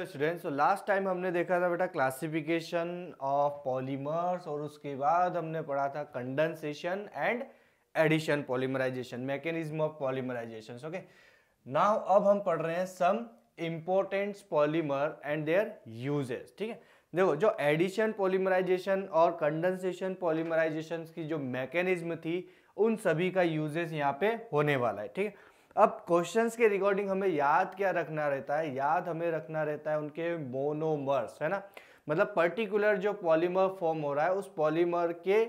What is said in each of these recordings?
Hello students तो last time हमने देखा था बेटा क्लासिफिकेशन ऑफ पॉलीमर्स और उसके बाद हमने पढ़ा था condensation and addition polymerization mechanism of polymerization okay now अब हम पढ़ रहे हैं some important polymer and their uses ठीक है देखो जो एडिशन पॉलीमराइजेशन और कंडेंसेशन पॉलीमराइजेशन की जो मैकेनिज्म थी उन सभी का यूजेस यहाँ पे होने वाला है ठीक है अब क्वेश्चंस के रिकॉर्डिंग हमें याद क्या रखना रहता है याद हमें रखना रहता है उनके मोनोमर्स है ना मतलब पर्टिकुलर जो पॉलीमर फॉर्म हो रहा है उस पॉलीमर के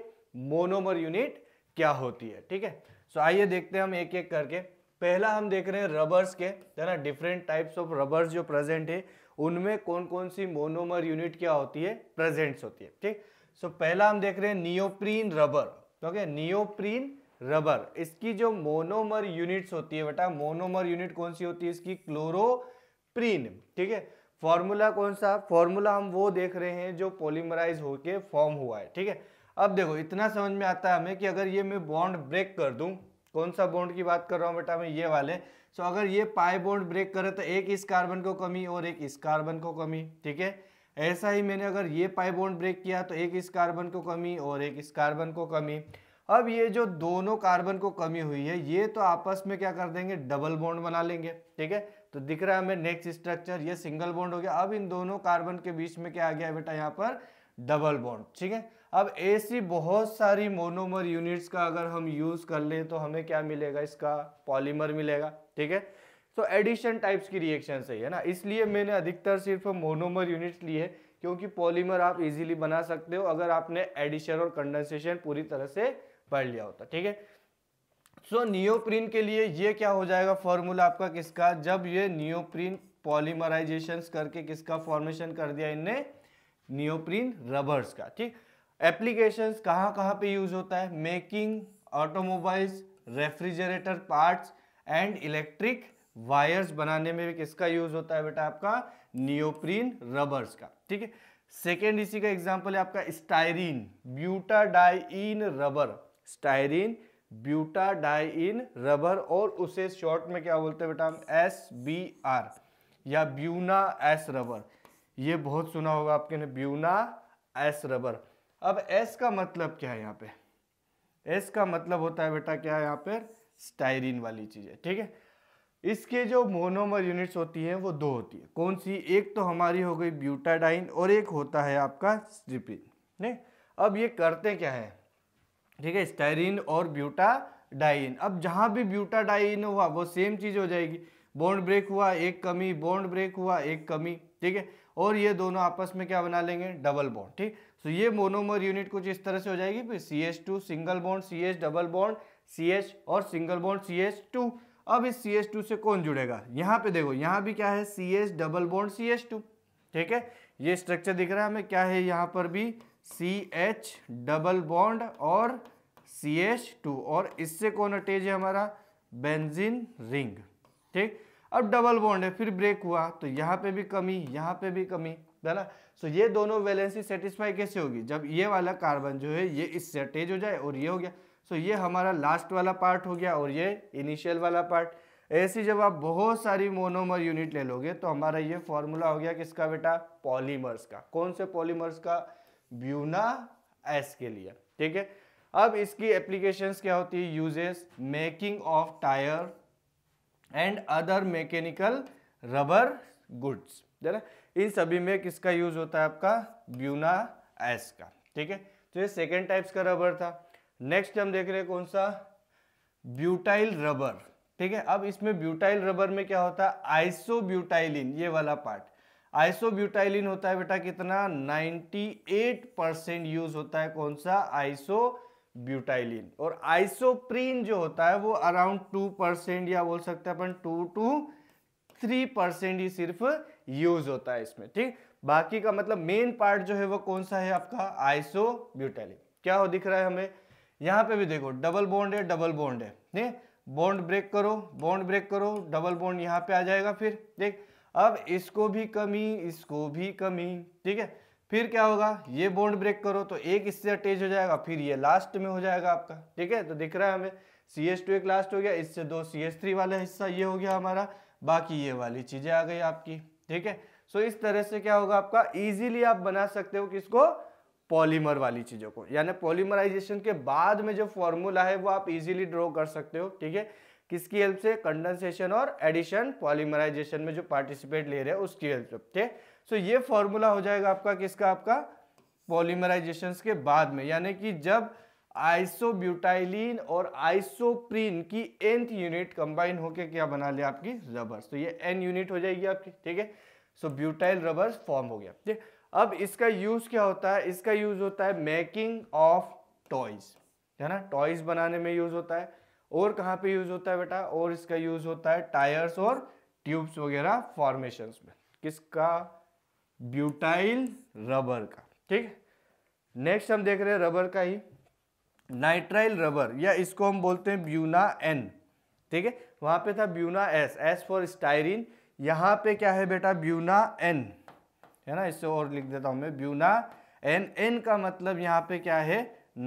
मोनोमर यूनिट क्या होती है ठीक है सो आइए देखते हैं हम एक एक करके पहला हम देख रहे हैं रबर्स के है ना डिफरेंट टाइप्स ऑफ रबर्स जो प्रेजेंट है उनमें कौन कौन सी मोनोमर यूनिट क्या होती है प्रेजेंट्स होती है ठीक सो so, पहला हम देख रहे हैं neoprene rubber okay neoprene rubber इसकी जो मोनोमर यूनिट्स होती है बेटा मोनोमर यूनिट कौन सी होती है इसकी क्लोरोप्रीन ठीक है फॉर्मूला कौन सा फॉर्मूला हम वो देख रहे हैं जो पोलीमराइज होके फॉर्म हुआ है ठीक है अब देखो इतना समझ में आता है हमें कि अगर ये मैं बॉन्ड ब्रेक कर दूं कौन सा बॉन्ड की बात कर रहा हूँ बेटा मैं ये वाले सो अगर ये पाई बॉन्ड ब्रेक करे तो एक इस कार्बन को कमी और एक इस कार्बन को कमी ठीक है ऐसा ही मैंने अगर ये पाई बॉन्ड ब्रेक किया तो एक इस कार्बन को कमी और एक इस कार्बन को कमी अब ये जो दोनों कार्बन को कमी हुई है ये तो आपस में क्या कर देंगे डबल बॉन्ड बना लेंगे ठीक है तो दिख रहा है हमें नेक्स्ट स्ट्रक्चर ये सिंगल बॉन्ड हो गया अब इन दोनों कार्बन के बीच में क्या आ गया बेटा यहाँ पर डबल बॉन्ड ठीक है अब ऐसी बहुत सारी मोनोमर यूनिट्स का अगर हम यूज कर लें तो हमें क्या मिलेगा इसका पॉलीमर मिलेगा ठीक है तो एडिशन टाइप्स की रिएक्शन सही है ना इसलिए मैंने अधिकतर सिर्फ मोनोमर यूनिट्स लिए क्योंकि पॉलीमर आप इजीली बना सकते हो अगर आपने एडिशन और कंडेंसेशन पूरी तरह से पढ़ लिया होता ठीक है सो नियोप्रीन के लिए ये क्या हो जाएगा फॉर्मूला आपका किसका जब ये नियोप्रीन पॉलीमराइजेशन करके किसका फॉर्मेशन कर दिया इनने नियोप्रीन रबर्स का ठीक एप्लीकेशंस कहाँ कहाँ पे यूज होता है making automobiles refrigerator parts and electric wires बनाने में भी किसका यूज होता है बेटा आपका नियोप्रीन रबर्स का ठीक है सेकेंड इसी का एग्जाम्पल है आपका styrene butadiene rubber styrene butadiene rubber और उसे शॉर्ट में क्या बोलते हैं बेटा हम एस बी आर या ब्यूना एस रबर ये बहुत सुना होगा आपके ने ब्यूना एस रबर अब एस का मतलब क्या है यहाँ पे एस का मतलब होता है बेटा क्या है यहाँ पे स्टाइरिन वाली चीज़ है ठीक है इसके जो मोनोमर यूनिट्स होती हैं वो दो होती है कौन सी एक तो हमारी हो गई ब्यूटाडाइन और एक होता है आपका स्ट्रिपिन नहीं अब ये करते क्या है ठीक है स्टेरिन और ब्यूटा डाइन अब जहाँ भी ब्यूटा डाइन हुआ वो सेम चीज़ हो जाएगी बॉन्ड ब्रेक हुआ एक कमी बॉन्ड ब्रेक हुआ एक कमी ठीक है और ये दोनों आपस में क्या बना लेंगे डबल बॉन्ड ठीक सो ये मोनोमर यूनिट कुछ इस तरह से हो जाएगी फिर C H two single bond C H double bond C H और single bond C H two अब इस सी एच टू से कौन जुड़ेगा यहाँ पे देखो यहाँ भी क्या है C H double bond C H two ठीक है ये स्ट्रक्चर दिख रहा है हमें क्या है यहाँ पर भी सी एच डबल बॉन्ड और सी एच टू और इससे कौन अटैच है हमारा बेंजीन रिंग ठीक अब डबल बॉन्ड है फिर ब्रेक हुआ तो यहाँ पे भी कमी यहाँ पे भी कमी है ना सो ये दोनों वैलेंसी सेटिस्फाई कैसे होगी जब ये वाला कार्बन जो है ये इससे अटैच हो जाए और ये हो गया सो ये हमारा लास्ट वाला पार्ट हो गया और ये इनिशियल वाला पार्ट ऐसी जब आप बहुत सारी मोनोमर यूनिट ले लोगे तो हमारा ये फॉर्मूला हो गया किसका बेटा पॉलीमर्स का कौन से पॉलीमर्स का ब्यूना एस के लिए ठीक है अब इसकी एप्लीकेशंस क्या होती है uses making of tyre and other mechanical rubber goods जरा इन सभी में किसका यूज होता है आपका ब्यूना एस का ठीक है तो ये सेकेंड टाइप्स का रबर था नेक्स्ट हम देख रहे हैं कौन सा ब्यूटाइल रबर ठीक है अब इसमें ब्यूटाइल रबर में क्या होता है ब्यूटाइलिन ये वाला पार्ट ब्यूटाइलिन होता है बेटा कितना 98 परसेंट यूज होता है कौन सा आइसो ब्यूटाइलिन और आइसोप्रीन जो होता है वो अराउंड टू परसेंट या बोल सकते हैं अपन टू टू थ्री परसेंट ही सिर्फ यूज होता है इसमें ठीक बाकी का मतलब मेन पार्ट जो है वो कौन सा है आपका आइसो ब्यूटाइलिन क्या हो दिख रहा है हमें यहाँ पे भी देखो डबल बॉन्ड है डबल बॉन्ड है ने? बॉन्ड ब्रेक करो बॉन्ड ब्रेक करो डबल बॉन्ड यहाँ पे आ जाएगा फिर देख अब इसको भी कमी इसको भी कमी ठीक है फिर क्या होगा ये बॉन्ड ब्रेक करो तो एक इससे अटैच हो जाएगा फिर ये लास्ट में हो जाएगा आपका ठीक है तो दिख रहा है हमें सी एस टू एक लास्ट हो गया इससे दो सी एस थ्री वाला हिस्सा ये हो गया हमारा बाकी ये वाली चीज़ें आ गई आपकी ठीक है सो इस तरह से क्या होगा आपका इजीली आप बना सकते हो किसको पॉलीमर वाली चीज़ों को यानी पॉलीमराइजेशन के बाद में जो फॉर्मूला है वो आप इजीली ड्रॉ कर सकते हो ठीक है किसकी हेल्प से कंडेंसेशन और एडिशन पॉलीमराइजेशन में जो पार्टिसिपेट ले रहे हैं उसकी हेल्प से ठीक सो ये फॉर्मूला हो जाएगा आपका किसका आपका पॉलीमराइजेशन के बाद में यानी कि जब आइसोब्यूटाइलिन और आइसोप्रीन की एंथ यूनिट कंबाइन होकर क्या बना लिया आपकी रबर्स तो ये एन यूनिट हो जाएगी आपकी ठीक है सो ब्यूटाइल रबर्स फॉर्म हो गया ठीक अब इसका यूज क्या होता है इसका यूज होता है मेकिंग ऑफ टॉयज है ना टॉयज बनाने में यूज होता है और कहाँ पे यूज होता है बेटा और इसका यूज होता है टायर्स और ट्यूब्स वगैरह फॉर्मेशन में किसका ब्यूटाइल रबर का ठीक है नेक्स्ट हम देख रहे हैं रबर का ही नाइट्राइल रबर या इसको हम बोलते हैं ब्यूना एन ठीक है वहां पे था Buna S S for styrene यहां पे क्या है बेटा ब्यूना एन है ना इससे और लिख देता हूं मैं ब्यूना एन एन का मतलब यहां पे क्या है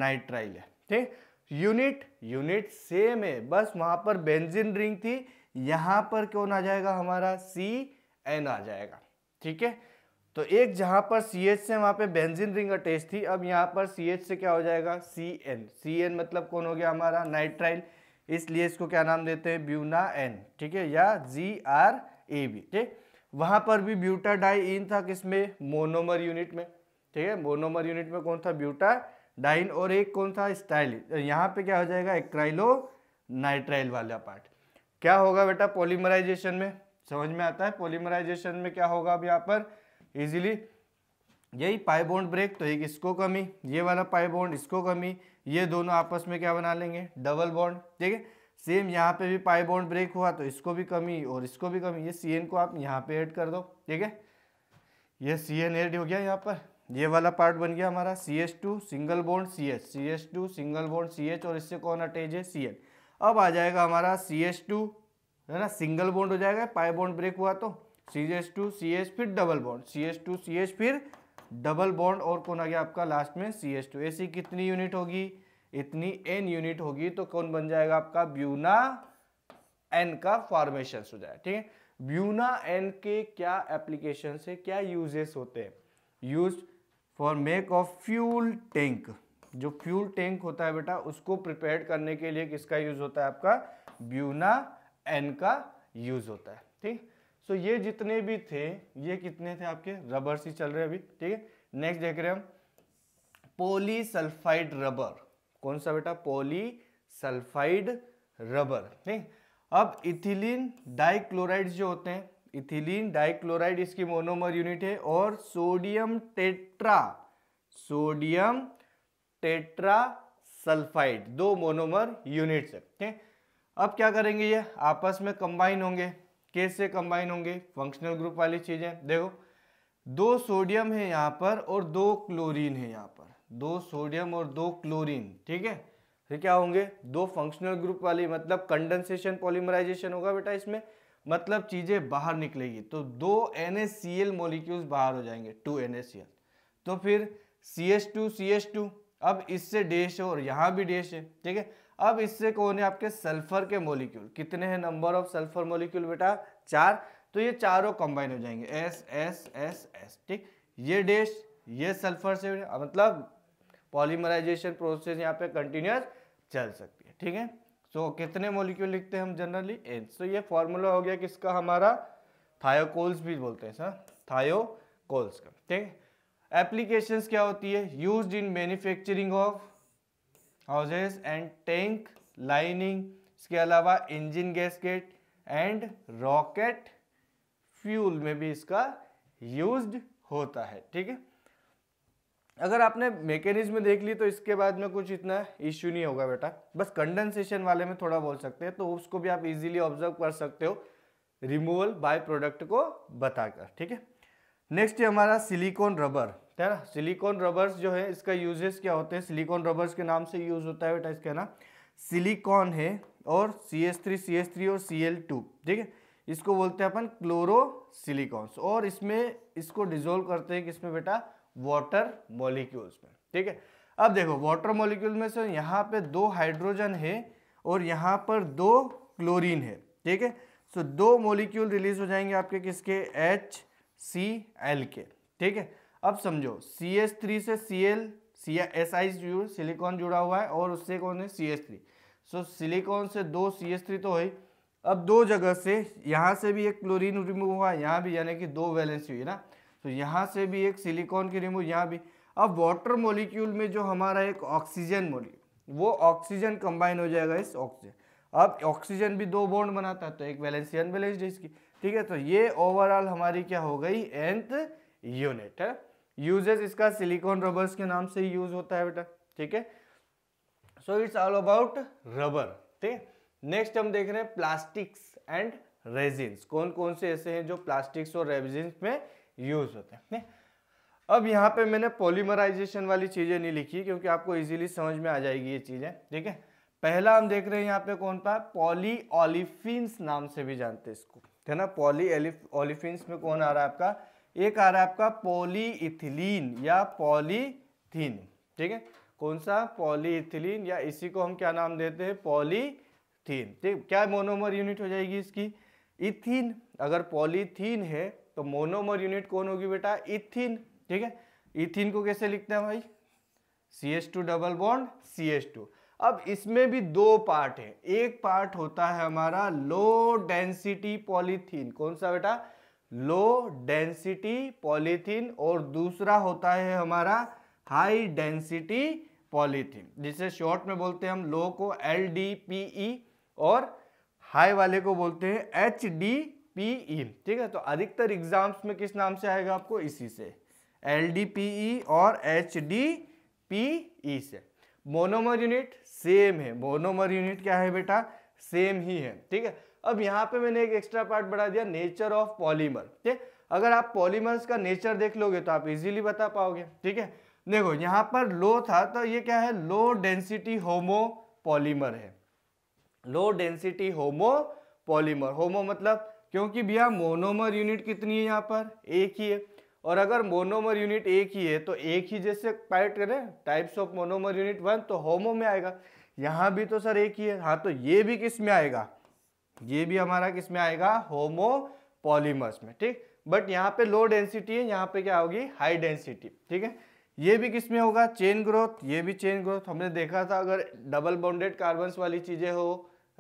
नाइट्राइल है ठीक यूनिट यूनिट सेम है बस वहां पर बेंजिन रिंग थी यहां पर कौन आ जाएगा हमारा सी एन आ जाएगा ठीक है तो एक जहाँ पर सी एच से वहाँ पे बेंजीन रिंग अटैच थी अब यहाँ पर सी एच से क्या हो जाएगा सी एन सी एन मतलब कौन हो गया हमारा नाइट्राइल इसलिए इसको क्या नाम देते हैं ब्यूना एन ठीक है या जी आर ए बी ठीक वहाँ पर भी ब्यूटा डाई इन था किसमें मोनोमर यूनिट में ठीक है मोनोमर यूनिट में कौन था ब्यूटा डाइन और एक कौन था स्टाइल तो यहाँ पे क्या हो जाएगा एक्राइलो नाइट्राइल वाला पार्ट क्या होगा बेटा पॉलीमराइजेशन में समझ में आता है पॉलीमराइजेशन में क्या होगा अब यहाँ पर इजीली यही पाई बॉन्ड ब्रेक तो एक इसको कमी ये वाला पाई बॉन्ड इसको कमी ये दोनों आपस में क्या बना लेंगे डबल बॉन्ड ठीक है सेम यहाँ पे भी पाई बॉन्ड ब्रेक हुआ तो इसको भी कमी और इसको भी कमी ये सी को आप यहाँ पे ऐड कर दो ठीक है ये सी एन एड हो गया यहाँ पर ये वाला पार्ट बन गया हमारा C S two single bond C H C S two single bond C H और इससे कौन अटैच है सी एन अब आ जाएगा हमारा सी एच टू है ना सिंगल बोन्ड हो जाएगा पाई बॉन्ड ब्रेक हुआ तो C S two C S फिर double bond C S two C S फिर डबल बॉन्ड और कौन आ गया आपका लास्ट में सी एस टू ऐसी कितनी यूनिट होगी इतनी एन यूनिट होगी तो कौन बन जाएगा आपका ब्यूना एन का फॉर्मेशन हो जाए ठीक है ब्यूना एन के क्या एप्लीकेशन से क्या यूजेस होते हैं use for make of fuel tank जो फ्यूल टैंक होता है बेटा उसको प्रिपेयर करने के लिए किसका यूज होता है आपका ब्यूना एन का यूज होता है ठीक सो ये जितने भी थे ये कितने थे आपके रबर से चल रहे अभी ठीक है नेक्स्ट देख रहे हैं हम पोलीसल्फाइड रबर कौन सा बेटा पोलीसल्फाइड रबर ठीक अब इथिलीन डाइक्लोराइड जो होते हैं इथिलीन डाइक्लोराइड इसकी मोनोमर यूनिट है और sodium tetra sodium tetra sulphide दो मोनोमर यूनिट्स है ठीक अब क्या करेंगे ये आपस में कंबाइन होंगे कैसे कंबाइन होंगे फंक्शनल ग्रुप वाली चीज़ें देखो दो सोडियम है यहाँ पर और दो क्लोरीन है यहाँ पर दो सोडियम और दो क्लोरीन ठीक है फिर क्या होंगे दो फंक्शनल ग्रुप वाली मतलब कंडेंसेशन पॉलीमराइजेशन होगा बेटा इसमें मतलब चीज़ें बाहर निकलेगी तो दो N S C L molecule बाहर हो जाएंगे two N S C L तो फिर C S two C S two अब इससे डेश है और यहाँ भी डेश है ठीक है अब इससे कौन है आपके सल्फर के मोलिक्यूल कितने हैं नंबर ऑफ सल्फर मोलिक्यूल बेटा चार तो ये चारों कंबाइन हो जाएंगे एस एस एस एस ठीक ये डेश ये सल्फर से मतलब पॉलीमराइजेशन प्रोसेस यहाँ पे कंटिन्यूस चल सकती है ठीक है सो so, कितने मोलिक्यूल लिखते हैं हम जनरली एन सो so, ये फॉर्मूला हो गया किसका हमारा थायोकोल्स भी बोलते हैं सर थायोकोल्स का ठीक एप्लीकेशंस क्या होती है used in manufacturing of houses and tank lining इसके अलावा engine gasket and rocket fuel में भी इसका यूज होता है ठीक है अगर आपने मैकेनिज्म देख ली तो इसके बाद में कुछ इतना इश्यू नहीं होगा बेटा बस कंडेंसेशन वाले में थोड़ा बोल सकते हैं तो उसको भी आप इजीली ऑब्जर्व कर सकते हो रिमूवल बाय प्रोडक्ट को बताकर ठीक है नेक्स्ट है हमारा सिलिकॉन रबर है ना सिलिकॉन रबर्स जो है इसका यूजेस क्या होते हैं सिलिकॉन रबर्स के नाम से यूज होता है बेटा इसका ना सिलिकॉन है और C S three C S three और सी एल टू ठीक है इसको बोलते हैं अपन क्लोरो सिलिकॉन्स और इसमें इसको डिजोल्व करते हैं किसमें बेटा वाटर मॉलिक्यूल्स में ठीक है अब देखो वाटर मॉलिक्यूल में से यहाँ पे दो हाइड्रोजन है और यहाँ पर दो क्लोरीन है ठीक है सो दो मॉलिक्यूल रिलीज हो जाएंगे आपके किसके एच सी एल के ठीक है अब समझो सी एस थ्री से C L C S I silicon जुड़ा हुआ है और उससे कौन है C S three so silicon से दो सी एस थ्री तो है अब दो जगह से यहाँ से भी एक क्लोरीन रिमूव हुआ यहाँ भी यानी कि दो वैलेंसी हुई ना तो यहाँ से भी एक सिलिकॉन की रिमूव यहाँ भी अब वाटर मोलिक्यूल में जो हमारा एक ऑक्सीजन मोलिक्यूल वो ऑक्सीजन कंबाइन हो जाएगा इस ऑक्सीजन अब ऑक्सीजन भी दो बॉन्ड बनाता है तो एक वैलेंसी अनबैलेंस्ड इसकी ठीक है तो ये ओवरऑल हमारी क्या हो गई एंथ यूनिट है यूजेस इसका सिलिकॉन रबर्स के नाम से यूज होता है बेटा ठीक है so it's all about rubber ठीक नेक्स्ट हम देख रहे हैं प्लास्टिक्स एंड रेजिन्स कौन कौन से ऐसे हैं जो प्लास्टिक्स और रेजिन्स में यूज होते हैं अब यहाँ पे मैंने पॉलीमराइजेशन वाली चीज़ें नहीं लिखी क्योंकि आपको इजीली समझ में आ जाएगी ये चीज़ें ठीक है पहला हम देख रहे हैं यहाँ पे कौन पा पॉली ऑलिफिन्स नाम से भी जानते हैं इसको है ना पॉली ऑलिफिन्स में कौन आ रहा है आपका एक आ रहा है आपका पॉलीइथिलीन या पॉलीथीन ठीक है कौन सा पॉलीइथिलीन या इसी को हम क्या नाम देते हैं पॉलीथीन ठीक क्या मोनोमर यूनिट हो जाएगी इसकी इथिन अगर पॉलीथीन है तो मोनोमर यूनिट कौन होगी बेटा इथिन ठीक है इथिन को कैसे लिखते हैं भाई C S two double bond C S two अब इसमें भी दो पार्ट है एक पार्ट होता है हमारा लो डेंसिटी पॉलीथीन कौन सा बेटा लो डेंसिटी पॉलीथीन और दूसरा होता है हमारा हाई डेंसिटी पॉलीथीन जिसे शॉर्ट में बोलते हैं हम लो को एल डी पी ई और हाई वाले को बोलते हैं एच डी पी ई ठीक है तो अधिकतर एग्जाम्स में किस नाम से आएगा आपको इसी से एल डी पी ई और एच डी पी ई से मोनोमर यूनिट सेम है मोनोमर यूनिट क्या है बेटा सेम ही है ठीक है अब यहाँ पे मैंने एक एक्स्ट्रा पार्ट बढ़ा दिया नेचर ऑफ पॉलीमर ठीक अगर आप पॉलीमर्स का नेचर देख लोगे तो आप इजीली बता पाओगे ठीक है देखो यहाँ पर लो था तो ये क्या है लो डेंसिटी होमो पॉलीमर है लो डेंसिटी होमो पॉलीमर होमो मतलब क्योंकि भैया मोनोमर यूनिट कितनी है यहाँ पर एक ही है और अगर मोनोमर यूनिट एक ही है तो एक ही जैसे पार्ट करें types of monomer unit one तो होमो में आएगा यहाँ भी तो सर एक ही है हाँ तो ये भी किस में आएगा ये भी हमारा किस में आएगा होमो पॉलीमर्स में ठीक बट यहाँ पे लो डेंसिटी है यहाँ पे क्या होगी हाई डेंसिटी ठीक है ये भी किस में होगा चेन ग्रोथ ये भी चेन ग्रोथ हमने देखा था अगर डबल बाउंडेड कार्बन्स वाली चीज़ें हो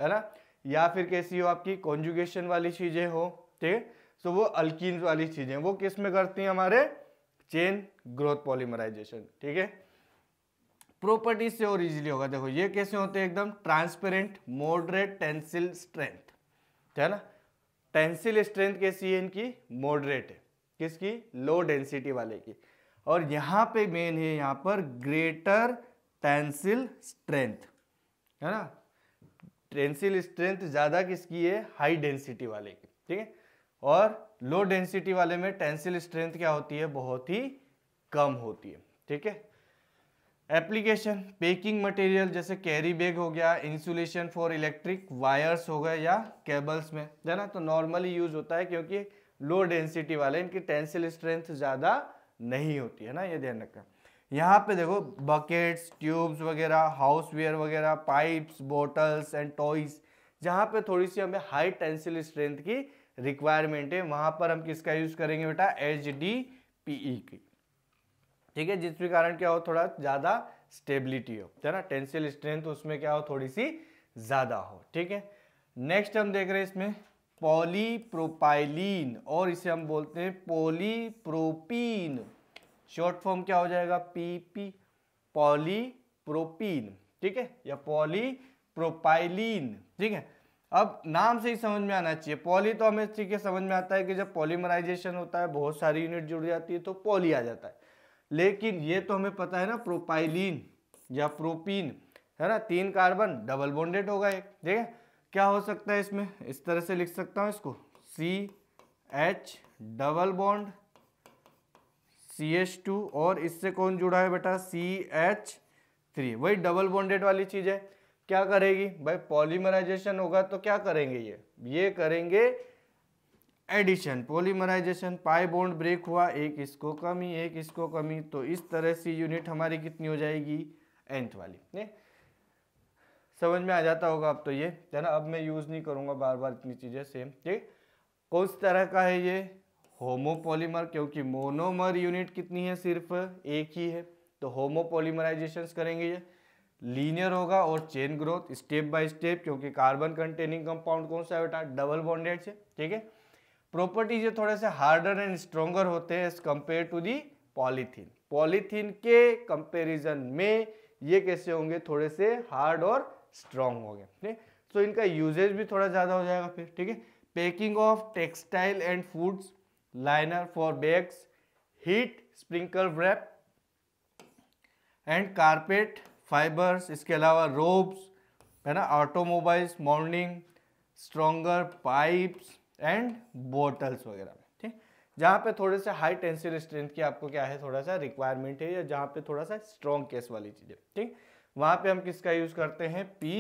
है ना या फिर कैसी हो आपकी कॉन्जुगेशन वाली चीज़ें हो ठीक है तो वो अल्किन वाली चीज़ें वो किस में करती हैं हमारे चेन ग्रोथ पॉलीमराइजेशन ठीक है प्रॉपर्टी से और इजीली होगा देखो ये कैसे होते हैं एकदम ट्रांसपेरेंट मॉडरेट टेंसिल स्ट्रेंथ है ना टेंसिल स्ट्रेंथ कैसी है इनकी मॉडरेट है किसकी लो डेंसिटी वाले की और यहाँ पे मेन है यहाँ पर ग्रेटर टेंसिल स्ट्रेंथ है ना टेंसिल स्ट्रेंथ ज़्यादा किसकी है हाई डेंसिटी वाले की ठीक है और लो डेंसिटी वाले में टेंसिल स्ट्रेंथ क्या होती है बहुत ही कम होती है ठीक है एप्लीकेशन पैकिंग मटेरियल जैसे कैरी बैग हो गया इंसुलेशन फॉर इलेक्ट्रिक वायर्स हो गए या केबल्स में है ना तो नॉर्मली यूज होता है क्योंकि लो डेंसिटी वाले इनकी टेंसिल स्ट्रेंथ ज़्यादा नहीं होती है ना ये ध्यान रखना यहाँ पे देखो बकेट्स ट्यूब्स वगैरह हाउस वेयर वगैरह पाइप्स बोटल्स एंड टॉयज जहाँ पे थोड़ी सी हमें हाई टेंसिल स्ट्रेंथ की रिक्वायरमेंट है वहाँ पर हम किसका यूज़ करेंगे बेटा एच डी पी ई की ठीक है जिसके कारण क्या हो थोड़ा ज़्यादा स्टेबिलिटी हो है ना टेंसिल स्ट्रेंथ उसमें क्या हो थोड़ी सी ज़्यादा हो ठीक है नेक्स्ट हम देख रहे हैं इसमें पॉलीप्रोपाइलिन और इसे हम बोलते हैं पॉलीप्रोपीन शॉर्ट फॉर्म क्या हो जाएगा पीपी पॉलीप्रोपीन ठीक है या पॉलीप्रोपाइलिन ठीक है अब नाम से ही समझ में आना चाहिए पॉली तो हमें ठीक है समझ में आता है कि जब पॉलीमराइजेशन होता है बहुत सारी यूनिट जुड़ जाती है तो पॉली आ जाता है लेकिन ये तो हमें पता है ना प्रोपाइलिन या प्रोपीन है ना तीन कार्बन डबल बॉन्डेड होगा एक ठीक है क्या हो सकता है इसमें इस तरह से लिख सकता हूँ इसको C H double bond C H two और इससे कौन जुड़ा है बेटा सी एच थ्री वही डबल बॉन्डेड वाली चीज़ है क्या करेगी भाई पॉलीमराइजेशन होगा तो क्या करेंगे ये ये करेंगे addition polymerization pi bond break हुआ एक इसको कमी एक इसको कमी तो इस तरह से यूनिट हमारी कितनी हो जाएगी एंथ वाली ने? समझ में आ जाता होगा अब तो ये है ना अब मैं यूज़ नहीं करूंगा बार बार इतनी चीज़ें सेम ठीक कौन तरह का है ये होमोपोलीमर क्योंकि मोनोमर यूनिट कितनी है सिर्फ एक ही है तो होमोपोलीमराइजेशन करेंगे ये लीनियर होगा और chain growth step by step क्योंकि कार्बन कंटेनिंग कंपाउंड कौन सा बेटा डबल बॉन्डेड से ठीक है प्रॉपर्टीज थोड़े से हार्डर एंड स्ट्रोंगर होते हैं as compared to the polythene polythene के कंपेरिजन में ये कैसे होंगे थोड़े से हार्ड और स्ट्रांग होंगे ठीक सो इनका यूजेज भी थोड़ा ज़्यादा हो जाएगा फिर ठीक है packing of textile and foods liner for bags heat sprinkle wrap and carpet fibres इसके अलावा रोब्स है ना automobiles morning stronger pipes and bottles वगैरह में ठीक जहाँ पे थोड़े से हाई टेंसिल स्ट्रेंथ की आपको क्या है थोड़ा सा रिक्वायरमेंट है या जहाँ पे थोड़ा सा स्ट्रॉन्ग केस वाली चीज़ें ठीक वहाँ पे हम किसका यूज़ करते हैं पी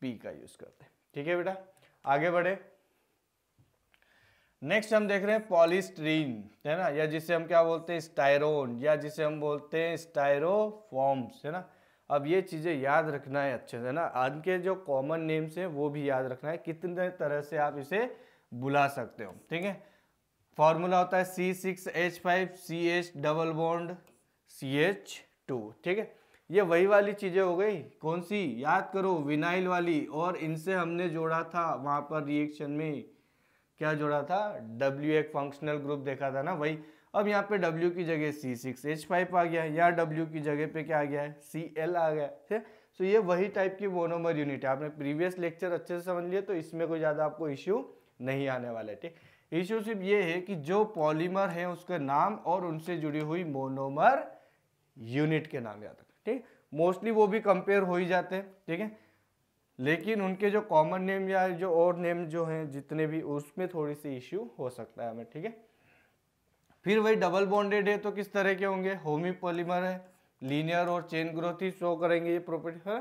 पी का यूज़ करते हैं ठीक है बेटा आगे बढ़े नेक्स्ट हम देख रहे हैं पॉलिस्ट्रीन है ना या जिसे हम क्या बोलते हैं स्टायरोन या जिसे हम बोलते हैं स्टायरोफॉर्म्स है ना अब ये चीज़ें याद रखना है अच्छे से ना आज के जो कॉमन नेम्स हैं वो भी याद रखना है कितने तरह से आप इसे बुला सकते हो ठीक है फॉर्मूला होता है C six H five C H double bond C H two ठीक है ये वही वाली चीज़ें हो गई कौन सी याद करो विनाइल वाली और इनसे हमने जोड़ा था वहाँ पर रिएक्शन में क्या जोड़ा था डब्ल्यू एक फंक्शनल ग्रुप देखा था ना वही अब यहाँ पे डब्ल्यू की जगह सी सिक्स एच फाइव आ गया या डब्ल्यू की जगह पे क्या आ गया है सी एल आ गया ठीक सो ये वही टाइप की मोनोमर यूनिट है आपने प्रीवियस लेक्चर अच्छे से समझ लिया तो इसमें कोई ज़्यादा आपको इश्यू नहीं आने वाले ठीक इश्यू सिर्फ ये है कि जो पॉलीमर है उसका नाम और उनसे जुड़ी हुई मोनोमर यूनिट के नाम याद रखें ठीक मोस्टली वो भी कंपेयर हो ही जाते हैं ठीक है लेकिन उनके जो कॉमन नेम या जो और नेम जो हैं जितने भी उसमें थोड़ी सी इश्यू हो सकता है हमें ठीक है फिर वही डबल बॉन्डेड है तो किस तरह के होंगे होमी पॉलीमर है लीनियर और चेन ग्रोथ ही शो करेंगे ये प्रॉपर्टी हाँ?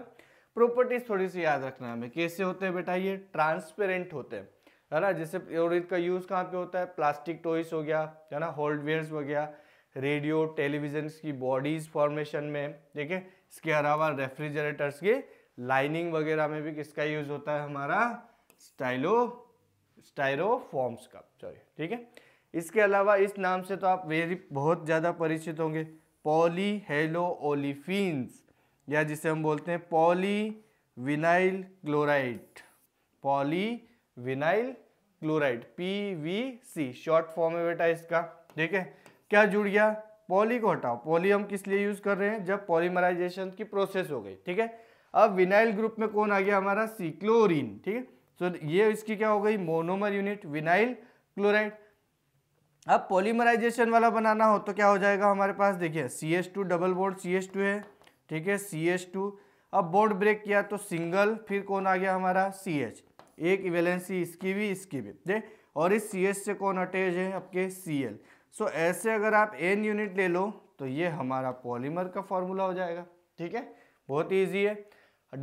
प्रॉपर्टीज थोड़ी सी याद रखना हमें कैसे होते हैं बेटा ये ट्रांसपेरेंट होते हैं है ना जैसे फ्लोरिन का यूज़ कहाँ पे होता है प्लास्टिक टॉयस हो गया है ना होल्डवेयर्स हो गया रेडियो टेलीविजन की बॉडीज फॉर्मेशन में ठीक है इसके अलावा रेफ्रिजरेटर्स के लाइनिंग वगैरह में भी किसका यूज़ होता है हमारा स्टाइलो फॉर्म्स का सॉरी ठीक है इसके अलावा इस नाम से तो आप वेरी बहुत ज़्यादा परिचित होंगे पॉली हेलो ओलिफिन्स या जिसे हम बोलते हैं poly vinyl chloride poly vinyl chloride P V C short form है बेटा इसका ठीक है क्या जुड़ गया पॉली को हटाओ पॉली हम किस लिए यूज कर रहे हैं जब पॉलीमराइजेशन की प्रोसेस हो गई ठीक है अब विनाइल ग्रुप में कौन आ गया हमारा सी ठीक है सो ये इसकी क्या हो गई मोनोमर यूनिट विनाइल क्लोराइड अब पॉलीमराइजेशन वाला बनाना हो तो क्या हो जाएगा हमारे पास देखिए C S two double bond C S two है ठीक है सी एस टू अब बोर्ड ब्रेक किया तो सिंगल फिर कौन आ गया हमारा सी एच एक इवेलेंसी इसकी भी इसकी भी दे और इस सी से कौन अटैच है आपके सी एल सो ऐसे अगर आप एन यूनिट ले लो तो ये हमारा पॉलीमर का फॉर्मूला हो जाएगा ठीक है बहुत ईजी है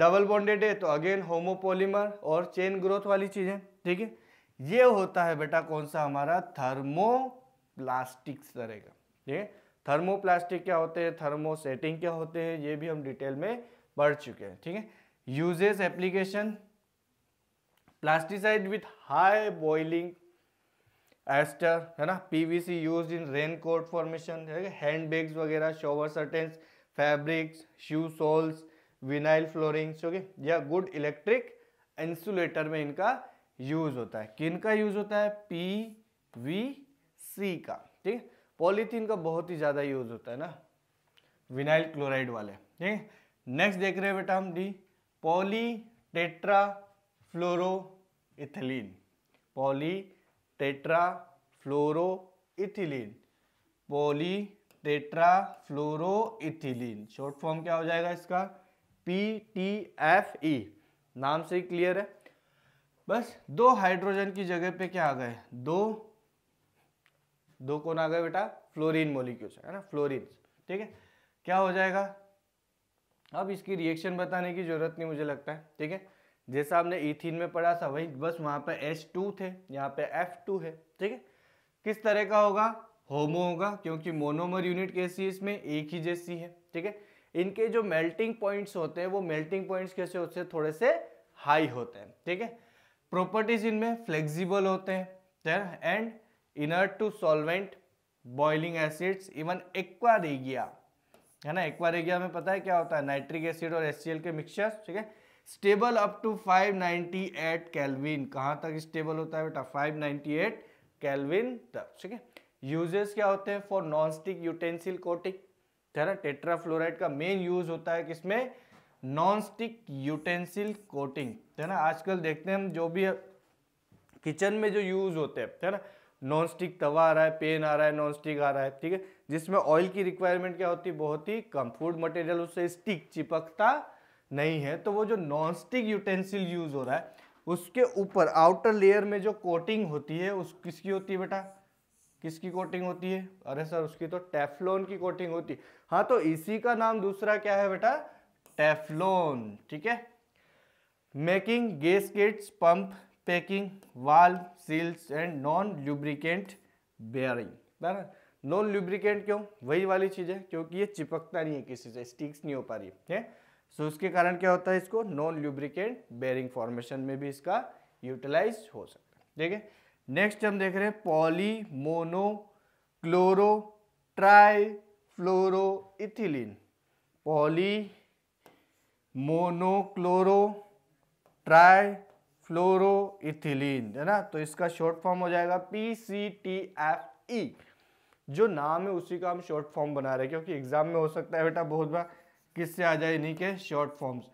डबल बॉन्डेड है तो अगेन होमोपोलीमर और चेन ग्रोथ वाली चीज़ें ठीक है ये होता है बेटा कौन सा हमारा थर्मो तरह का ठीक है थर्मोप्लास्टिक क्या होते हैं थर्मोसेटिंग क्या होते हैं ये भी हम डिटेल में पढ़ चुके हैं ठीक है uses application plasticised with high boiling ester है ना PVC used in rain coat formation hand bags वगैरह shower curtains fabrics shoe soles vinyl floorings okay या गुड इलेक्ट्रिक इंसुलेटर में इनका यूज होता है किन का यूज होता है पी वी सी का ठीक है पॉलीथीन का बहुत ही ज़्यादा यूज होता है ना विनाइल क्लोराइड वाले ठीक नेक्स्ट देख रहे हैं बेटा हम the poly tetra fluoro ethylene poly tetra fluoro ethylene poly tetra fluoro ethylene short form क्या हो जाएगा इसका पी टी एफ ई नाम से ही क्लियर है बस दो हाइड्रोजन की जगह पे क्या आ गए दो दो कौन आ गए बेटा फ्लोरीन मोलिक्यूल्स है ना फ्लोरीन ठीक है क्या हो जाएगा अब इसकी रिएक्शन बताने की जरूरत नहीं मुझे लगता है ठीक है जैसा हमने इथिन e में पढ़ा था वही बस वहाँ पे H2 थे यहाँ पे F2 है ठीक है किस तरह का होगा होमो होगा क्योंकि मोनोमर यूनिट कैसी है इसमें एक ही जैसी है ठीक है इनके जो मेल्टिंग पॉइंट्स होते हैं वो मेल्टिंग पॉइंट्स कैसे होते हैं थोड़े से हाई होते हैं ठीक है प्रॉपर्टीज इनमें फ्लेक्सिबल होते हैं and inert to solvent boiling acids even aqua regia है ना एक्वा रेगिया में पता है क्या होता है नाइट्रिक एसिड और एस के मिक्सचर ठीक है स्टेबल अप टू 598 केल्विन कहाँ तक स्टेबल होता है बेटा 598 केल्विन तक ठीक है यूजेस क्या होते हैं for non stick utensil coating है ना टेट्राफ्लोराइड का मेन यूज होता है किसमें नॉन स्टिक यूटेंसिल कोटिंग है ना आजकल देखते हैं हम जो भी किचन में जो यूज होते हैं है ना नॉन स्टिक तवा आ रहा है पेन आ रहा है नॉन स्टिक आ रहा है ठीक है जिसमें ऑयल की रिक्वायरमेंट क्या होती है बहुत ही कम फूड मटेरियल उससे स्टिक चिपकता नहीं है तो वो जो नॉन स्टिक यूटेंसिल यूज़ हो रहा है उसके ऊपर आउटर लेयर में जो कोटिंग होती है उस किसकी होती है बेटा किसकी कोटिंग होती है अरे सर उसकी तो टेफ्लोन की कोटिंग होती है हाँ तो इसी का नाम दूसरा क्या है बेटा टेफ्लोन ठीक है making gaskets pump packing valve seals and non lubricant bearing बराबर नॉन ल्यूब्रिकेंट क्यों वही वाली चीज़ है क्योंकि ये चिपकता नहीं है किसी से स्टिक्स नहीं हो पा रही है सो उसके कारण क्या होता है इसको नॉन ल्यूब्रिकेट बेरिंग फॉर्मेशन में भी इसका यूटिलाइज हो सकता है ठीक है नेक्स्ट हम देख रहे हैं poly mono chloro tri fluoro ethylene poly mono chloro tri fluoro ethylene है ना तो इसका शॉर्ट फॉर्म हो जाएगा P C T F E जो नाम है उसी का हम शॉर्ट फॉर्म बना रहे हैं क्योंकि एग्जाम में हो सकता है बेटा बहुत बार किससे आ जाए इन्हीं के short forms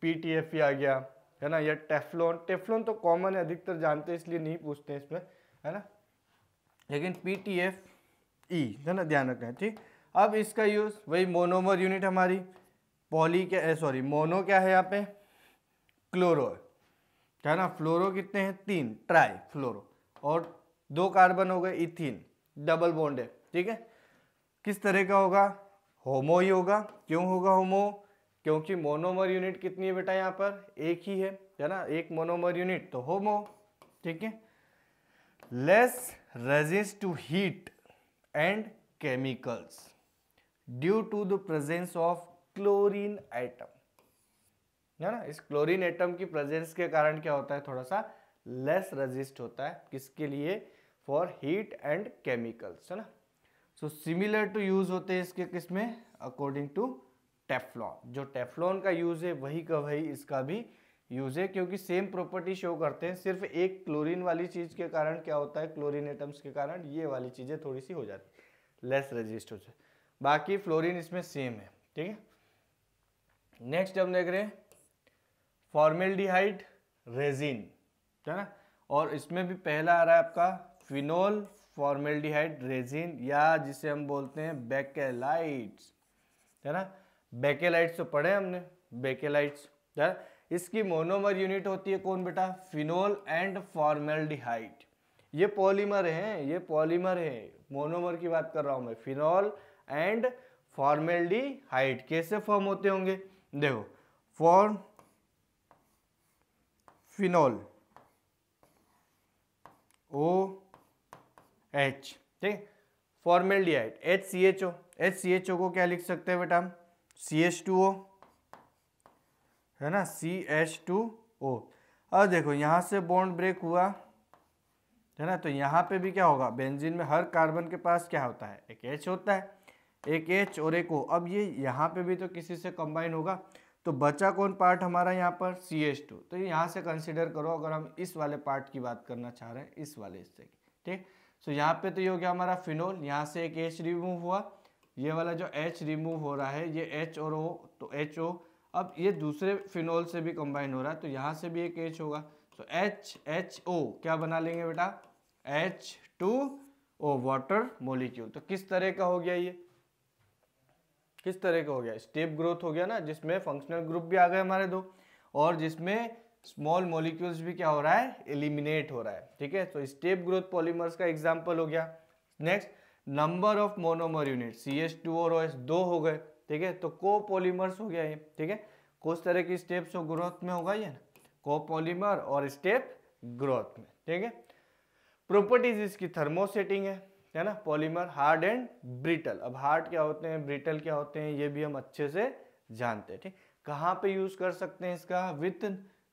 P T F ही आ गया है ना या टेफ्लोन टेफ्लोन तो कॉमन है अधिकतर जानते हैं इसलिए नहीं पूछते हैं इसमें है ना लेकिन पी टी एफ ई है ना ध्यान रखना ठीक अब इसका यूज़ वही मोनोमर यूनिट हमारी पॉली क्या सॉरी मोनो क्या है यहाँ पे क्लोरो है ना फ्लोरो कितने हैं तीन ट्राई फ्लोरो और दो कार्बन हो गए इथिन डबल बॉन्ड है ठीक है किस तरह का होगा होमो ही होगा क्यों होगा होमो क्योंकि मोनोमर यूनिट कितनी है बेटा यहाँ पर एक ही है है ना एक मोनोमर यूनिट तो होमो ठीक है less resist to heat and chemicals due to the presence of chlorine atom है ना इस क्लोरीन एटम की प्रेजेंस के कारण क्या होता है थोड़ा सा लेस रेजिस्ट होता है किसके लिए फॉर हीट एंड केमिकल्स है ना सो सिमिलर टू यूज़ होते हैं इसके किस में अकॉर्डिंग टू टेफ्लॉन जो टेफ्लॉन का यूज़ है वही का वही इसका भी यूज़ है क्योंकि सेम प्रॉपर्टी शो करते हैं सिर्फ एक क्लोरीन वाली चीज़ के कारण क्या होता है क्लोरीन एटम्स के कारण ये वाली चीज़ें थोड़ी सी हो जाती लेस रजिस्ट हो जाए बाकी फ्लोरिन इसमें सेम है ठीक है नेक्स्ट हम देख रहे हैं फॉर्मेल रेजिन है ना और इसमें भी पहला आ रहा है आपका फिनोल फॉर्मेल्डिहाइड रेजिन या जिसे हम बोलते हैं बेकेलाइट्स है ना बेकेलाइट्स तो पढ़े हमने बेकेलाइट्स है इसकी मोनोमर यूनिट होती है कौन बेटा फिनोल एंड फॉर्मेल्डिहाइड ये पॉलीमर हैं ये पॉलीमर हैं मोनोमर की बात कर रहा हूँ मैं फिनोल एंड फॉर्मेल्डिहाइड कैसे फॉर्म होते होंगे देखो फॉर्म फिनोल ओ एच ठीक formaldehyde H C H O H C H O को क्या लिख सकते हैं बेटा सी एच टू ओ है ना सी एच टू ओ अब देखो यहाँ से बॉन्ड ब्रेक हुआ है ना तो यहाँ पे भी क्या होगा बेंजीन में हर कार्बन के पास क्या होता है एक एच होता है एक एच और एक ओ अब ये यहाँ पे भी तो किसी से कंबाइन होगा तो बचा कौन पार्ट हमारा यहाँ पर सी एच टू तो यहाँ से कंसिडर करो अगर हम इस वाले पार्ट की बात करना चाह रहे हैं इस वाले हिस्से की ठीक सो so, यहाँ पे तो ये हो गया हमारा फिनोल यहाँ से एक एच रिमूव हुआ ये वाला जो एच रिमूव हो रहा है ये एच और ओ तो एच ओ अब ये दूसरे फिनोल से भी कंबाइन हो रहा है तो यहाँ से भी एक एच होगा तो एच एच ओ क्या बना लेंगे बेटा H two O water molecule तो किस तरह का हो गया ये किस तरह का हो गया स्टेप ग्रोथ हो गया ना जिसमें फंक्शनल ग्रुप भी आ गए हमारे दो और जिसमें स्मॉल मॉलिक्यूल्स भी क्या हो रहा है एलिमिनेट हो रहा है ठीक है तो स्टेप ग्रोथ पॉलीमर्स का एग्जाम्पल हो गया next number of monomer unit C S two और OS दो हो गए ठीक है तो को पॉलीमर्स हो गया ये ठीक है कुछ तरह की स्टेप्स ग्रोथ में होगा ये को पॉलीमर और स्टेप ग्रोथ में ठीक है प्रॉपर्टीज इसकी थर्मोसेटिंग है है ना पॉलीमर हार्ड एंड ब्रिटल अब हार्ड क्या होते हैं ब्रिटल क्या होते हैं ये भी हम अच्छे से जानते हैं ठीक कहाँ पे यूज कर सकते हैं इसका with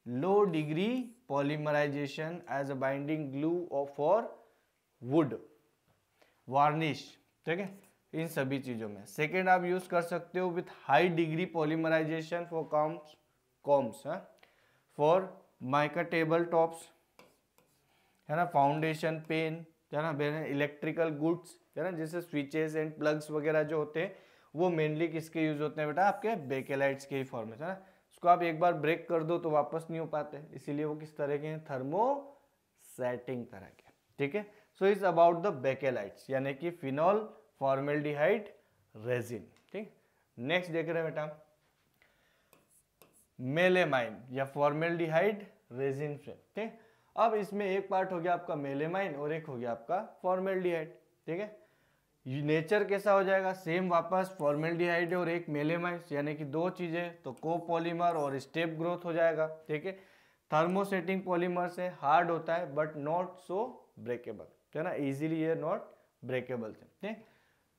low degree polymerization as a binding glue for wood varnish ठीक है इन सभी चीज़ों में सेकेंड आप यूज कर सकते हो with high degree polymerization for combs combs for mica table tops है ना फाउंडेशन पेन है ना इलेक्ट्रिकल गुड्स है ना जैसे स्विचेस एंड प्लग्स वगैरह जो होते हैं वो मेनली किसके यूज होते हैं बेटा आपके बेकेलाइट्स के ही फॉर्म है ना इसको आप एक बार ब्रेक कर दो तो वापस नहीं हो पाते इसीलिए वो किस तरह के हैं थर्मो सेटिंग तरह के ठीक है so is about the bakelites यानी कि फिनॉल फॉर्मेल्डिहाइड रेजिन ठीक नेक्स्ट देख रहे हैं बेटा मेलेमाइन या फॉर्मेल्डिहाइड रेजिन फ्रेम ठीक अब इसमें एक पार्ट हो गया आपका मेलेमाइन और एक हो गया आपका फॉर्मेल्डिहाइड ठीक है नेचर कैसा हो जाएगा सेम वापस फॉर्मेल्डिहाइड और एक मेलेमाइस यानी कि दो चीज़ें तो कोपॉलीमर और स्टेप ग्रोथ हो जाएगा ठीक है थर्मोसेटिंग पॉलीमर से हार्ड होता है बट नॉट सो ब्रेकेबल है ना इजीली ये नॉट ब्रेकेबल थे ठीक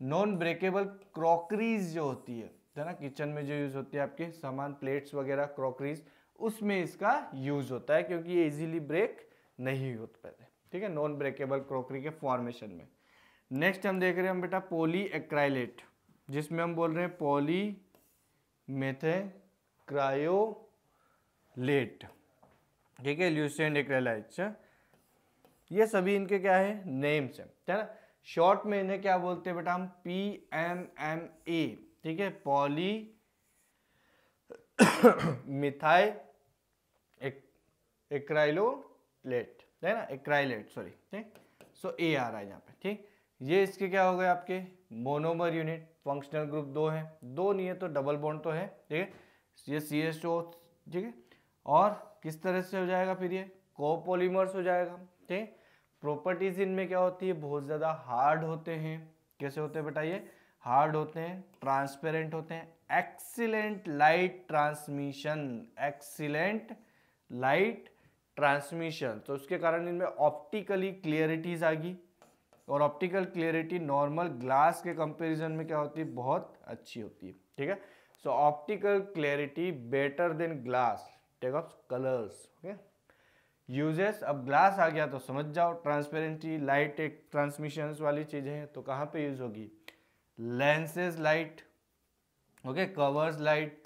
नॉन ब्रेकेबल क्रॉकरीज जो होती है है ना किचन में जो यूज़ होती है आपके सामान प्लेट्स वगैरह क्रॉकरीज उसमें इसका यूज़ होता है क्योंकि ये इजीली ब्रेक नहीं होते ठीक है नॉन ब्रेकेबल क्रॉकरी के फॉर्मेशन में नेक्स्ट हम देख रहे हैं हम बेटा पोली एक्राइलेट जिसमें हम बोल रहे हैं पोली मेथे क्रायोलेट ठीक है ल्यूसेंड एक्राइलाइट्स ये सभी इनके क्या है नेम्स हैं है शॉर्ट में इन्हें क्या बोलते हैं बेटा हम पी एम एम ए ठीक है पॉली मिथाई एक, एक्राइलोलेट है ना एक्राइलेट सॉरी ठीक सो ए आ रहा है यहाँ पे ठीक ये इसके क्या हो गए आपके मोनोमर यूनिट फंक्शनल ग्रुप दो है दो नहीं है तो डबल बॉन्ड तो है ठीक है ये सी एस ओ ठीक है और किस तरह से हो जाएगा फिर ये कोपोलीमर्स हो जाएगा ठीक है प्रॉपर्टीज इनमें क्या होती है बहुत ज़्यादा हार्ड होते हैं कैसे होते हैं बताइए हार्ड होते हैं ट्रांसपेरेंट होते हैं excellent light transmission excellent light transmission तो उसके कारण इनमें ऑप्टिकली क्लियरिटीज आ गई और ऑप्टिकल क्लियरिटी नॉर्मल ग्लास के कंपैरिजन में क्या होती है बहुत अच्छी होती है ठीक है so optical clarity better than glass take off colours okay uses अब ग्लास आ गया तो समझ जाओ ट्रांसपेरेंसी लाइट एक ट्रांसमिशन वाली चीजें हैं तो कहाँ पे यूज होगी lenses light okay covers light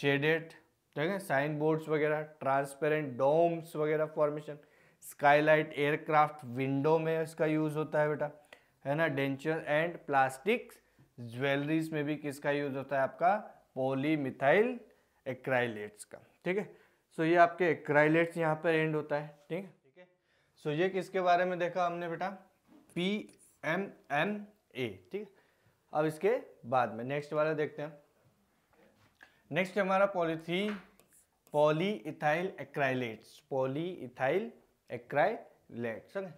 shaded ठीक है साइन बोर्ड्स वगैरह ट्रांसपेरेंट डोम्स वगैरह फॉर्मेशन स्काईलाइट एयरक्राफ्ट विंडो में इसका यूज़ होता है बेटा है ना डेंचर एंड प्लास्टिक ज्वेलरीज में भी किसका यूज़ होता है आपका पोलीमिथाइल एक्राइलेट्स का ठीक है सो ये आपके एक्राइलेट्स यहाँ पर एंड होता है ठीक है ठीक है सो ये किसके बारे में देखा हमने बेटा पी एम एम ए ठीक है अब इसके बाद में नेक्स्ट वाला देखते हैं नेक्स्ट हमारा पॉलीथी poly ethyl acrylates poly ethyl acrylate sir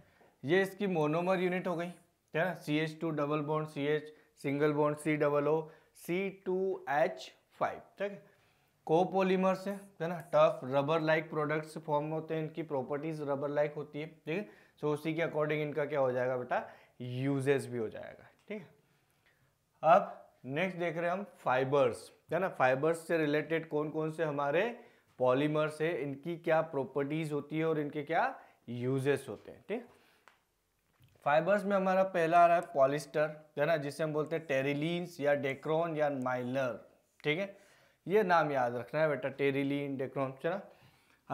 ये इसकी मोनोमर यूनिट हो गई है ना C H two double bond C H single bond C double O C two H five ठीक है कोपोलीमर्स है है ना tough rubber like products form होते हैं इनकी प्रॉपर्टीज रबर लाइक होती है ठीक है सो उसी के अकॉर्डिंग इनका क्या हो जाएगा बेटा यूजेस भी हो जाएगा ठीक है अब नेक्स्ट देख रहे हैं हम फाइबर्स है ना फाइबर्स से रिलेटेड कौन कौन से हमारे पॉलीमर्स है इनकी क्या प्रॉपर्टीज होती है और इनके क्या यूजेस होते हैं ठीक फाइबर्स में हमारा पहला आ रहा है पॉलिस्टर है ना जिसे हम बोलते हैं टेरिलीन्स या डेक्रोन या माइलर ठीक है ये नाम याद रखना है बेटा टेरिलीन डेक्रोन है ना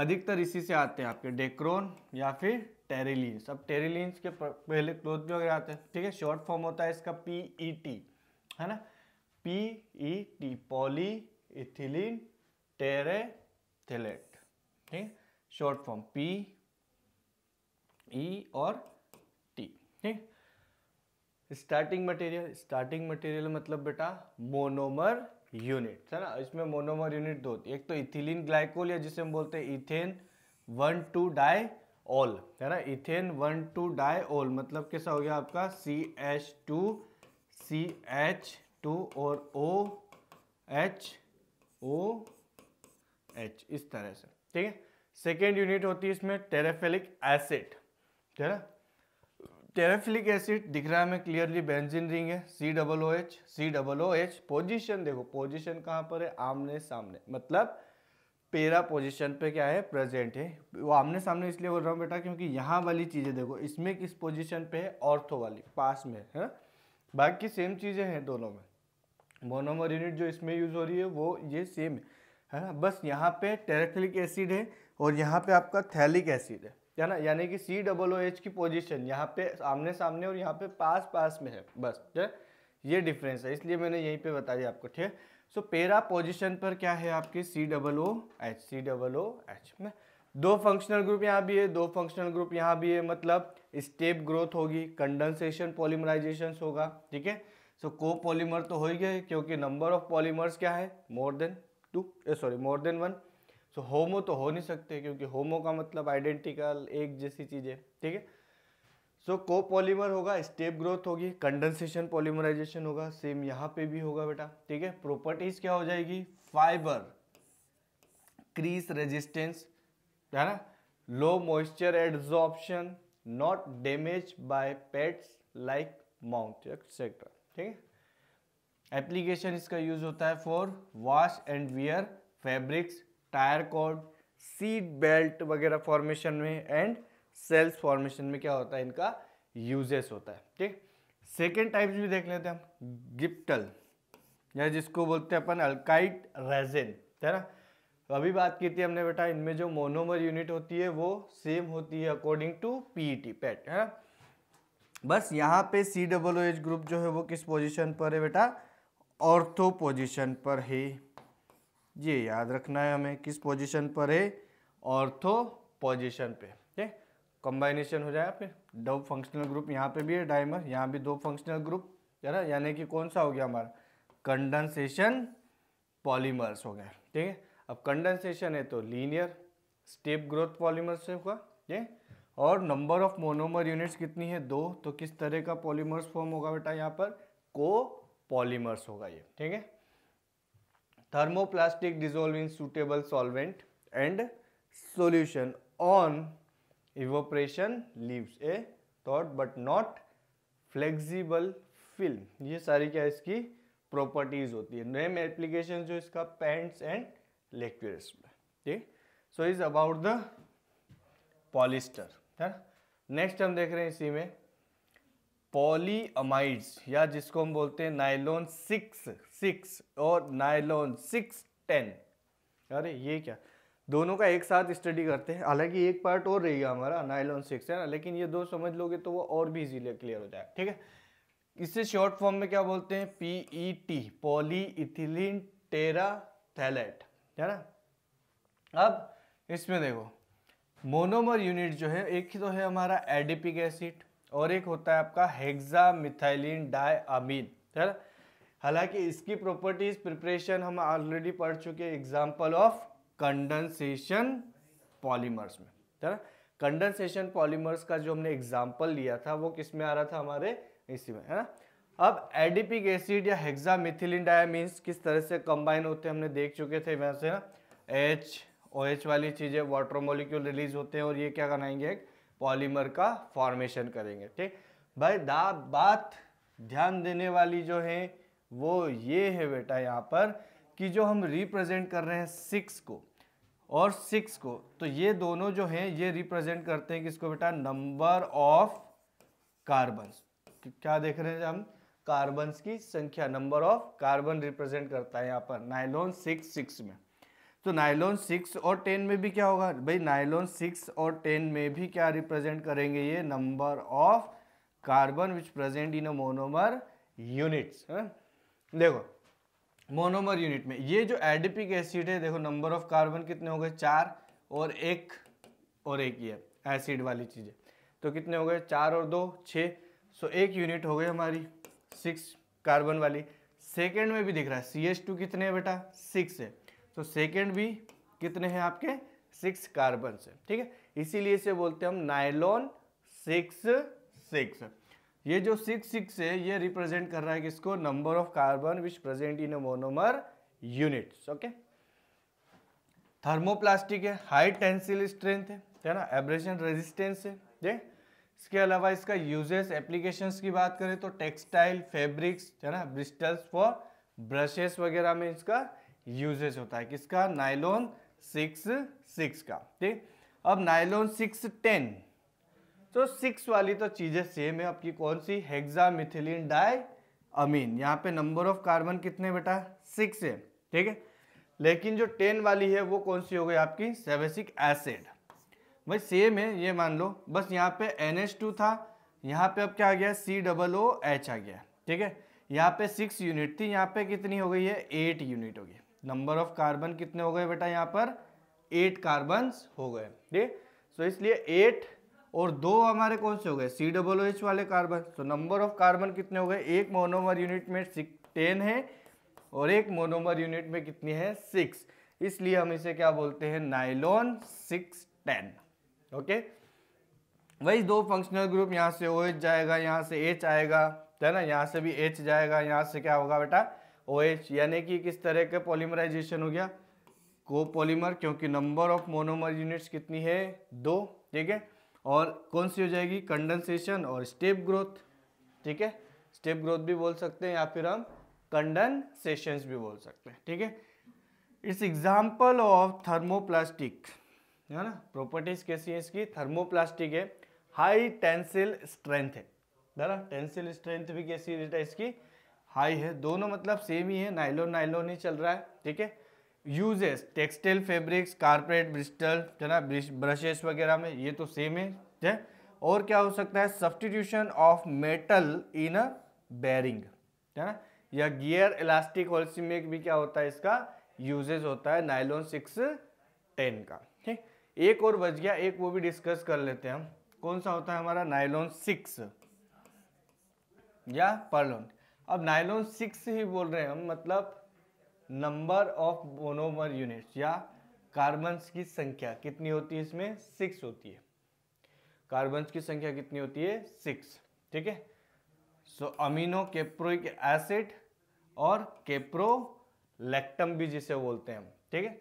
अधिकतर इसी से आते हैं आपके डेक्रोन या फिर टेरिलीन्स अब टेरिलीन्स के पहले क्लोथ भी वगैरह आते हैं ठीक है शॉर्ट फॉर्म होता है इसका पी ई टी है ना P E T poly ethylene terephthalate ठीक शॉर्ट फॉर्म पी ई और टी ठीक स्टार्टिंग मटेरियल स्टार्टिंग मटेरियल मतलब बेटा मोनोमर यूनिट है ना इसमें मोनोमर यूनिट दो एक तो इथिलीन ग्लाइकोल या जिसे हम बोलते हैं ethane one two diol है ना ethane one two diol मतलब कैसा हो गया आपका C H two C H two और ओ एच ओ एच इस तरह से ठीक है सेकेंड यूनिट होती है इसमें टेरेफेलिक एसिड ठीक है टेराफिलिक एसिड दिख रहा है हमें क्लियरली बेंजिन रिंग है C double O H C double O H position देखो पोजिशन कहाँ पर है आमने सामने मतलब पेरा पोजिशन पे क्या है प्रेजेंट है वो आमने सामने इसलिए बोल रहा हूँ बेटा क्योंकि यहाँ वाली चीज़ें देखो इसमें किस पोजिशन पे है ऑर्थो वाली पास में है ना बाकी सेम चीज़ें हैं दोनों में मोनोमर यूनिट जो इसमें यूज़ हो रही है वो ये सेम है है ना बस यहाँ पे टेरेक्लिक एसिड है और यहाँ पे आपका थैलिक एसिड है या ना यानी कि सी डबल ओ एच की पोजीशन यहाँ पे आमने सामने और यहाँ पे पास पास में है बस ये डिफरेंस है इसलिए मैंने यहीं पे दिया आपको ठीक है सो पेरा पोजीशन पर क्या है आपके C double O H C double O H में दो फंक्शनल ग्रुप यहाँ भी है दो फंक्शनल ग्रुप यहाँ भी है मतलब स्टेप ग्रोथ होगी कंडेंसेशन पॉलीमराइजेशन होगा ठीक है सो को पॉलीमर तो हो ही गए क्योंकि नंबर ऑफ पॉलीमर्स क्या है more than two sorry more than one so homo तो हो नहीं सकते क्योंकि होमो का मतलब आइडेंटिकल एक जैसी चीज़ है ठीक है सो को पॉलीमर होगा स्टेप ग्रोथ होगी कंडेंसेशन पॉलीमराइजेशन होगा सेम यहाँ पे भी होगा बेटा ठीक है प्रॉपर्टीज क्या हो जाएगी फाइबर क्रीज रेजिस्टेंस है ना low moisture adsorption not damage by pets like mount etcetera ठीक है एप्लीकेशन इसका यूज होता है for wash and wear fabrics tyre cord seat belt वगैरह फॉर्मेशन में एंड सेल्स फॉर्मेशन में क्या होता है इनका यूजेस होता है ठीक सेकेंड टाइप्स भी देख लेते हैं हम गिप्टल या जिसको बोलते हैं अपन अल्काइट रेजिन है ना अभी बात की थी हमने बेटा इनमें जो मोनोमर यूनिट होती है वो सेम होती है अकॉर्डिंग टू पीईटी पैट है ना बस यहाँ पे सी डबल एच ग्रुप जो है वो किस पोजीशन पर है बेटा ऑर्थो पोजीशन पर है ये याद रखना है हमें किस पोजीशन पर है ऑर्थो पोजीशन पे ठीक कंबाइनेशन हो जाए फिर दो फंक्शनल ग्रुप यहाँ पे भी है डायमर यहाँ भी दो फंक्शनल ग्रुप जरा यानी कि कौन सा हो गया हमारा कंडेंसेशन पॉलीमर्स हो गया ठीक है अब कंडेंसेशन है तो लीनियर स्टेप ग्रोथ पॉलीमर्स से हुआ ठीक और नंबर ऑफ मोनोमर यूनिट्स कितनी है दो तो किस तरह का पॉलीमर्स फॉर्म होगा बेटा यहाँ पर को पॉलीमर्स होगा ये ठीक है thermoplastic dissolve in suitable solvent and solution on evaporation leaves a tough but not flexible film ये सारी क्या इसकी प्रॉपर्टीज होती है नेम एप्लीकेशन जो इसका पैंट्स एंड लेक्स ठीक so is about the polyester है नेक्स्ट हम देख रहे हैं इसी में पॉलीअमाइड्स या जिसको हम बोलते हैं नाइलॉन सिक्स सिक्स और नाइलॉन सिक्स टेन अरे ये क्या दोनों का एक साथ स्टडी करते हैं हालांकि एक पार्ट और रहेगा हमारा नाइलॉन सिक्स है ना लेकिन ये दो समझ लोगे तो वो और भी इजीली क्लियर हो जाएगा ठीक है इसे शॉर्ट फॉर्म में क्या बोलते हैं P E T poly ethylene terephthalate है ना अब इसमें देखो मोनोमर यूनिट जो है एक ही तो है हमारा एडिपिक एसिड और एक होता है आपका हेक्सा मिथाइलिन डायमीन है हालांकि इसकी प्रॉपर्टीज प्रिपरेशन हम ऑलरेडी पढ़ चुके example example of condensation polymers में है ना कंडेंसेशन पॉलीमर्स का जो हमने एग्जाम्पल लिया था वो किस में आ रहा था हमारे इसी में है ना अब एडिपिक एसिड या मिथिलिन डायमीन किस तरह से कंबाइन होते हैं हमने देख चुके थे वैसे ना एच OH वाली चीज़ें वाटर मोलिक्यूल रिलीज होते हैं और ये क्या बनाएंगे एक पॉलीमर का फॉर्मेशन करेंगे ठीक भाई दा बात ध्यान देने वाली जो है वो ये है बेटा यहाँ पर कि जो हम रिप्रेजेंट कर रहे हैं सिक्स को और सिक्स को तो ये दोनों जो हैं ये रिप्रेजेंट करते हैं किसको बेटा नंबर ऑफ कार्बन्स क्या देख रहे हैं हम कार्बन्स की संख्या नंबर ऑफ कार्बन रिप्रेजेंट करता है यहाँ पर नाइलोन सिक्स सिक्स में तो नायलॉन सिक्स और टेन में भी क्या होगा भाई नायलॉन सिक्स और टेन में भी क्या रिप्रेजेंट करेंगे ये number of carbon which present in a monomer units देखो मोनोमर यूनिट में ये जो एडिपिक एसिड है देखो नंबर ऑफ कार्बन कितने हो गए चार और एक और एक ये एसिड वाली चीज़ें तो कितने हो गए चार और दो छः सो एक यूनिट हो गई हमारी सिक्स कार्बन वाली सेकेंड में भी दिख रहा है सी एच टू कितने है बेटा सिक्स है तो सेकेंड भी कितने हैं आपके सिक्स कार्बन से ठीक है इसीलिए से बोलते हैं हम नायलॉन सिक्स सिक्स ये जो सिक्स सिक्स है ये रिप्रेजेंट कर रहा है किसको number of carbon which present in monomer units okay thermoplastic है हाई टेंसिल स्ट्रेंथ है है ना एब्रेशन रेजिस्टेंस है देख इसके अलावा इसका यूजेस एप्लीकेशंस की बात करें तो टेक्सटाइल फैब्रिक्स है ना ब्रिस्टल्स फॉर ब्रशेस वगैरह में इसका यूजेज होता है किसका नाइलोन सिक्स सिक्स का ठीक अब नाइलोन सिक्स टेन तो सिक्स वाली तो चीज़ें सेम है आपकी कौन सी हेक्सा मिथिलीन डाई अमीन यहाँ पे नंबर ऑफ कार्बन कितने बेटा सिक्स है ठीक है लेकिन जो टेन वाली है वो कौन सी हो गई आपकी सेवेसिक एसिड भाई सेम है ये मान लो बस यहाँ पे एन एच टू था यहाँ पे अब क्या आ गया सी डबल ओ एच आ गया ठीक है यहाँ पे सिक्स यूनिट थी यहाँ पे कितनी हो गई है एट यूनिट हो गई नंबर ऑफ कार्बन कितने हो गए बेटा यहाँ पर एट कार्बन हो गए ठीक सो so, इसलिए एट और दो हमारे कौन से हो गए सी डब्लो एच वाले कार्बन तो नंबर ऑफ कार्बन कितने हो गए एक मोनोमर यूनिट में टेन है और एक मोनोमर यूनिट में कितनी है सिक्स इसलिए हम इसे क्या बोलते हैं नाइलॉन सिक्स टेन ओके वही दो फंक्शनल ग्रुप यहाँ से ओ OH जाएगा यहाँ से एच आएगा है ना यहाँ से भी एच जाएगा यहाँ से क्या होगा बेटा ओ एच यानी कि किस तरह का पॉलीमराइजेशन हो गया पॉलीमर क्योंकि नंबर ऑफ मोनोमर यूनिट्स कितनी है दो ठीक है और कौन सी हो जाएगी कंडेंसेशन और स्टेप ग्रोथ ठीक है स्टेप ग्रोथ भी बोल सकते हैं या फिर हम कंडेंसेशन भी बोल सकते हैं ठीक है इस एग्जाम्पल ऑफ थर्मोप्लास्टिक है ना प्रॉपर्टीज कैसी है इसकी थर्मोप्लास्टिक है हाई टेंसिल स्ट्रेंथ है ना टेंसिल स्ट्रेंथ भी कैसी है इसकी हाई है दोनों मतलब सेम ही है नाइलोन नाइलोन ही चल रहा है ठीक है uses textile fabrics carpet bristle है ना ब्रशेस वगैरह में ये तो सेम है है और क्या हो सकता है substitution of metal in a bearing है ना या गियर इलास्टिक होल्सी में भी क्या होता है इसका यूजेज होता है नाइलोन सिक्स टेन का ठीक एक और बच गया एक वो भी डिस्कस कर लेते हैं हम कौन सा होता है हमारा नाइलोन सिक्स या पर्लोन अब नाइलोन सिक्स ही बोल रहे हैं हम मतलब नंबर ऑफ मोनोमर यूनिट्स या कार्बन्स की संख्या कितनी होती है इसमें सिक्स होती है कार्बन्स की संख्या कितनी होती है सिक्स ठीक है सो अमीनो केप्रोइक एसिड और लेक्टम भी जिसे बोलते हैं हम ठीक है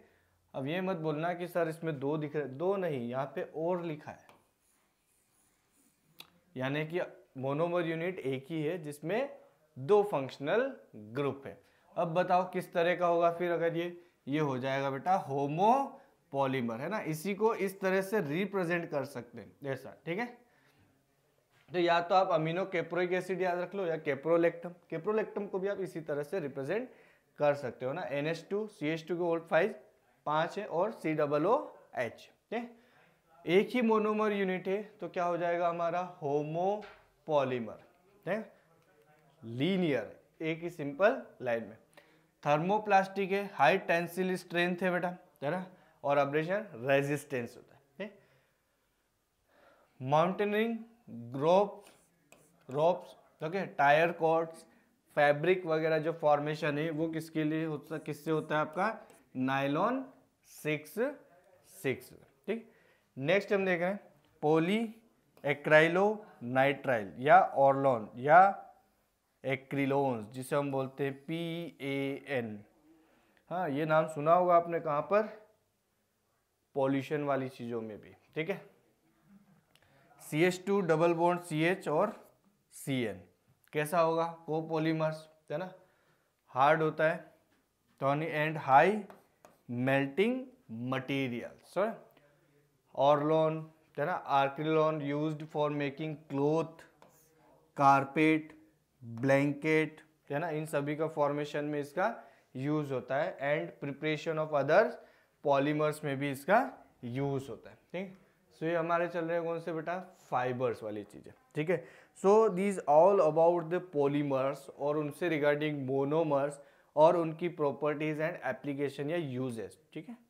अब ये मत बोलना कि सर इसमें दो दिख रहे दो नहीं यहाँ पे और लिखा है यानी कि मोनोमर यूनिट एक ही है जिसमें दो फंक्शनल ग्रुप है अब बताओ किस तरह का होगा फिर अगर ये ये हो जाएगा बेटा होमो पॉलीमर है ना इसी को इस तरह से रिप्रेजेंट कर सकते हैं जैसा ठीक है तो या तो आप अमीनो केप्रोइक एसिड याद रख लो या केप्रोलेक्टम केप्रोलेक्टम को भी आप इसी तरह से रिप्रेजेंट कर सकते हो ना N H two C H two के ओल्ड फाइव पाँच है और सी डबल ओ एच ठीक एक ही मोनोमर यूनिट है तो क्या हो जाएगा हमारा होमो पॉलीमर ठीक लीनियर एक ही सिंपल लाइन में थर्मोप्लास्टिक है हाई टेंसिल स्ट्रेंथ है बेटा है ना और अब्रेशन रेजिस्टेंस होता है माउंटेनिंग ग्रोप ropes okay tyre cords fabric वगैरह जो फॉर्मेशन है वो किसके लिए होता किससे होता है आपका नाइलॉन सिक्स सिक्स ठीक नेक्स्ट हम देख रहे हैं पोली एक्राइलो नाइट्राइल या ऑर्लॉन या एक्रिलोन्स जिसे हम बोलते हैं पी ए एन हाँ ये नाम सुना होगा आपने कहाँ पर पॉल्यूशन वाली चीज़ों में भी ठीक है C H two double bond C H और सी एन कैसा होगा कोपोलीमर्स है ना हार्ड होता है टॉनी and high melting material sir Orlon है ना Acrilan used for making cloth carpet blanket है ना इन सभी का फॉर्मेशन में इसका यूज होता है and preparation of other polymers में भी इसका यूज होता है ठीक सो so, ये हमारे चल रहे हैं कौन से बेटा फाइबर्स वाली चीज़ें ठीक है so these all about the polymers और उनसे रिगार्डिंग मोनोमर्स और उनकी प्रॉपर्टीज एंड एप्लीकेशन या यूजेस ठीक है